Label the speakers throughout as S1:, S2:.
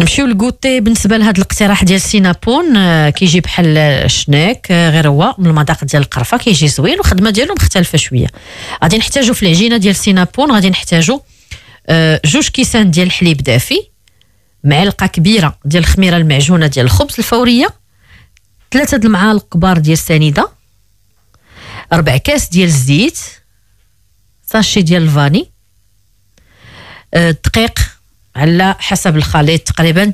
S1: نمشيو لكوتي بالنسبه لهذا الاقتراح ديال سينابون آه، كيجي بحال الشناك آه، غير هو من المذاق ديال القرفه كيجي زوين والخدمه ديالو مختلفه شويه غادي نحتاجو في العجينه ديال سينابون غادي نحتاجو آه، جوج كيسان ديال الحليب دافي معلقه كبيره ديال الخميره المعجونه ديال الخبز الفوريه ثلاثه د المعالق كبار ديال السنيده ربع كاس ديال الزيت ساشي ديال الفاني الدقيق هلا حسب الخليط تقريبا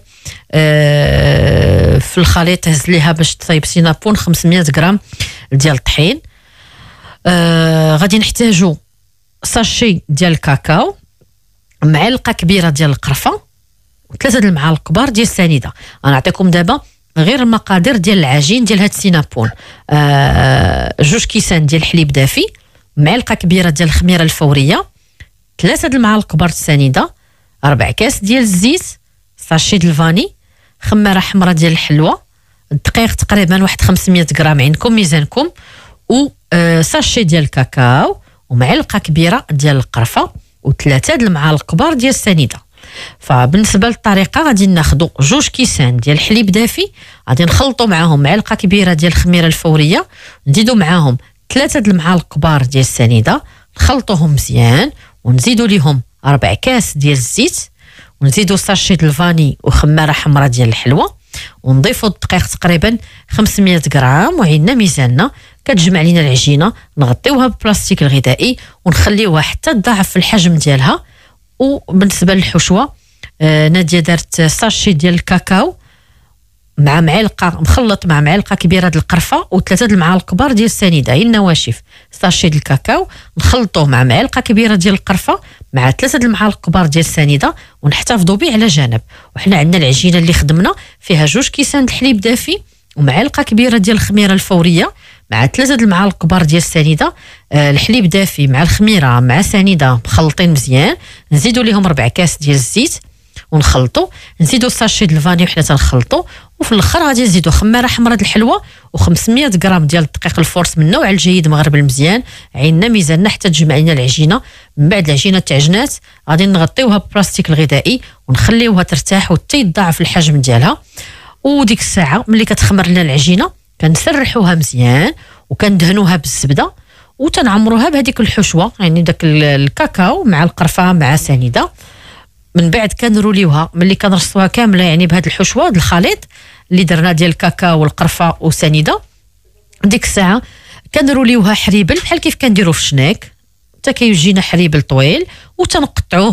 S1: آه في الخليط هز ليها باش تصايب سينابون 500 غرام ديال الطحين آه غادي نحتاجو ساشي ديال الكاكاو معلقه كبيره ديال القرفه وثلاثه د المعالق كبار ديال السنيده غنعطيكم دابا غير المقادير ديال العجين ديال هاد السينابون آه جوج كيسان ديال الحليب دافي معلقه كبيره ديال الخميره الفوريه ثلاثه د المعالق كبار السنيده ربع كاس ديال الزيت ساشي ديال الفاني خماره حمراء ديال الحلوه الدقيق تقريبا واحد 500 غرام عندكم ميزانكم و آه، ساشي ديال الكاكاو ومعلقه كبيره ديال القرفه وثلاثه د المعالق كبار ديال السنيده فبالنسبه للطريقه غادي ناخدو جوج كيسان ديال الحليب دافي غادي نخلطو معاهم معلقه كبيره ديال الخميره الفوريه نزيدو معاهم ثلاثه د المعالق كبار ديال السنيده نخلطوهم مزيان ونزيدو ليهم ربع كاس ديال الزيت ونزيدو ساشي د الفاني وخماره حمراء ديال الحلوى ونضيفو الدقيق تقريبا 500 غرام وعندنا ميزاننا كتجمع لينا العجينه نغطيوها بالبلاستيك الغذائي ونخليوها حتى تضاعف الحجم ديالها وبالنسبه للحشوه آه، ناديه دارت ساشي ديال الكاكاو مع معلقه مخلط مع معلقه كبيره ديال القرفه وثلاثه المعالق كبار ديال السنيده هي النواشف ساشي ديال الكاكاو نخلطوه مع معلقه كبيره ديال القرفه مع ثلاثه المعالق كبار ديال السنيده ونحتفظوا به على جنب وحنا عندنا العجينه اللي خدمنا فيها جوج كيسان الحليب دافي ومعلقه كبيره ديال الخميره الفوريه مع ثلاثه المعالق كبار ديال السنيده آه الحليب دافي مع الخميره مع سنيده مخلطين مزيان نزيدوا لهم ربع كاس ديال الزيت ونخلطوا نزيدوا ساشي ديال الفاني وحنا تنخلطوا وفي الاخر غادي نزيدوا خماره حمراء ديال الحلوه و500 غرام ديال الدقيق الفورس من نوع الجيد مغرب المزيان عينا ميزاننا حتى تجمع لنا العجينه من بعد العجينه تعجنات غادي نغطيوها ببلاستيك الغذائي ونخليوها ترتاح وحتى يتضاعف الحجم ديالها وديك الساعه ملي كتخمر لنا العجينه كنسرحوها مزيان وكندهنوها بالزبده وتنعمروها بهذيك الحشوه يعني داك الكاكاو مع القرفه مع سنيده من بعد كنروليوها ملي كنرصوها كامله يعني بهاد الحشوه الخليط اللي درنا ديال الكاكاو والقرفه وسنيده ديك الساعه كنروليوها حريبل بحال كيف كنديرو في الشناك حتى كيجينا حليب طويل وتنقطعوه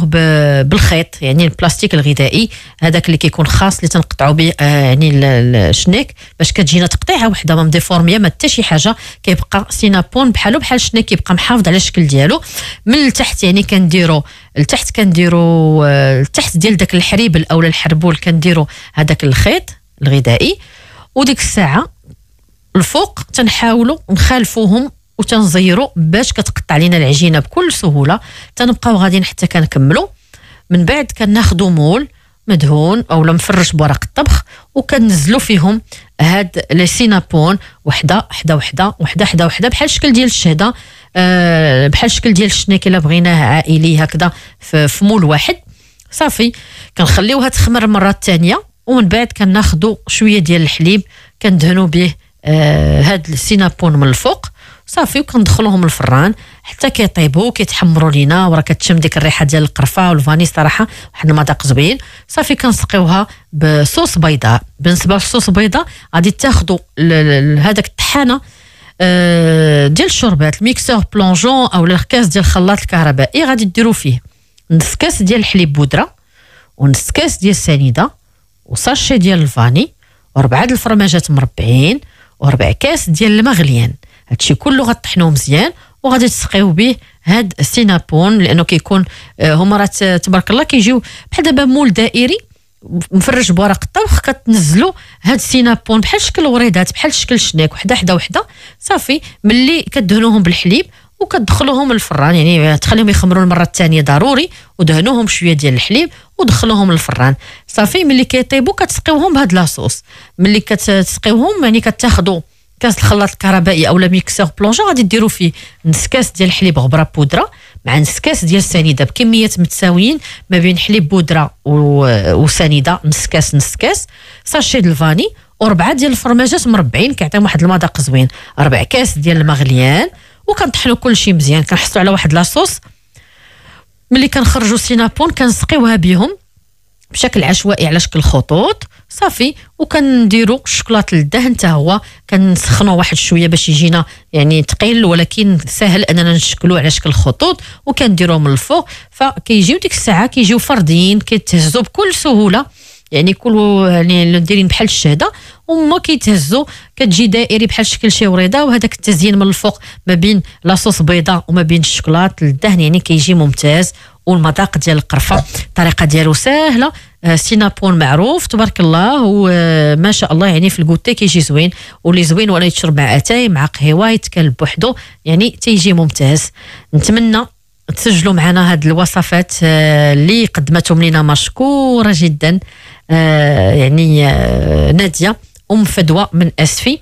S1: بالخيط يعني البلاستيك الغذائي هذاك اللي كيكون خاص اللي تنقطعو به آه، يعني الشنيك باش كتجينا تقطيعه وحده ما ديفورميه ما حتى شي حاجه كيبقى سينابون بحالو بحال الشنيك كيبقى محافظ على الشكل ديالو من التحت يعني كنديرو التحت كنديرو آه، التحت ديال داك الحريب اولا الحربول كنديرو هذاك الخيط الغذائي وديك الساعه الفوق تنحاولوا نخالفوهم وتنزيرو باش كتقطع لينا العجينه بكل سهوله تنبقاو غاديين حتى كنكملو من بعد كناخدو مول مدهون اولا مفرش بورق الطبخ وكنزلو فيهم هاد لي سينابون وحده حدا وحده وحده حدا وحده بحال الشكل ديال الشهده أه بحال الشكل ديال الشناكي الا بغيناه عائلي هكذا في مول واحد صافي كنخليوها تخمر المره الثانيه ومن بعد كناخدو شويه ديال الحليب كندهنو به آه هاد السينابون من الفوق صافي وكندخلوهم الفران حتى كيطيبوا كيتحمروا لينا وراه كتشم ديك الريحه ديال القرفه والفاني صراحه واحد المذاق زوين صافي كنسقيوها بصوص بيضاء بالنسبه للصوص البيضاء غادي تاخذوا هذاك الطحانه آه، ديال الشربات الميكسور بلونجون او الكاس ديال الخلاط الكهربائي غادي ديروا فيه نص كاس ديال الحليب بودره ونص كاس ديال السنيده وساشي ديال الفاني وربعه د الفرماجات مربعين وربع كاس ديال المغليان غليان هادشي كله غطحنوه مزيان وغادي تسقيو به هاد السينابون لانه كيكون آه، هما راه تبارك الله كيجيو بحال دابا مول دائري مفرج بورق الطبخ كتنزلو هاد السينابون بحال شكل وريدات بحال شكل شناك وحده حدا وحده صافي ملي كدهنوهم بالحليب وكتدخلوهم الفران يعني تخليهم يخمروا المره الثانيه ضروري ودهنوهم شويه ديال الحليب ودخلوهم الفران صافي ملي كيطيبوا كتسقيوهم بهاد لاصوص ملي كتسقيوهم يعني كتاخذوا كاس الخلاط الكهربائي لا ميكسور بلونجون غادي ديروا فيه نص كاس ديال الحليب غبره بودره مع نص كاس ديال السنيده بكميات متساويين ما بين حليب بودره وسنيده نص كاس نص كاس ساشي ديال الفاني وربعه ديال الفرماجات مربعين كيعطيهم واحد المذاق زوين ربع كاس ديال المغليان وكنطحنوا كلشي مزيان كنحصلوا على واحد لاصوص ملي كنخرجوا سينابون كنسقيوها بهم بشكل عشوائي على شكل خطوط صافي وكنديروا الشكلاط للدهن حتى هو كنسخنوه واحد شويه باش يجينا يعني ثقيل ولكن سهل اننا نشكلوه على شكل خطوط وكنديروه من الفوق فكيجيو ديك الساعه كيجيو فرديين كيتهزوا بكل سهوله يعني كل يعني دايرين بحال الشهده وما كيتهزوا كتجي دائري بحال شكل شي وريضه وهذاك التزيين من الفوق ما بين لاصوص بيضاء وما بين الشوكولاط للدهن يعني كيجي ممتاز والمذاق ديال القرفه الطريقه ديالو سهله آه، سينابون معروف تبارك الله وما آه، شاء الله يعني في الكوتي كيجي زوين واللي زوين ولا يتشرب مع اتاي مع قهوه يتكلب بوحدو يعني تيجي ممتاز نتمنى تسجلوا معنا هاد الوصفات آه، اللي قدمتهم لنا مشكوره جدا يعني ناديه ام فدوى من اسفي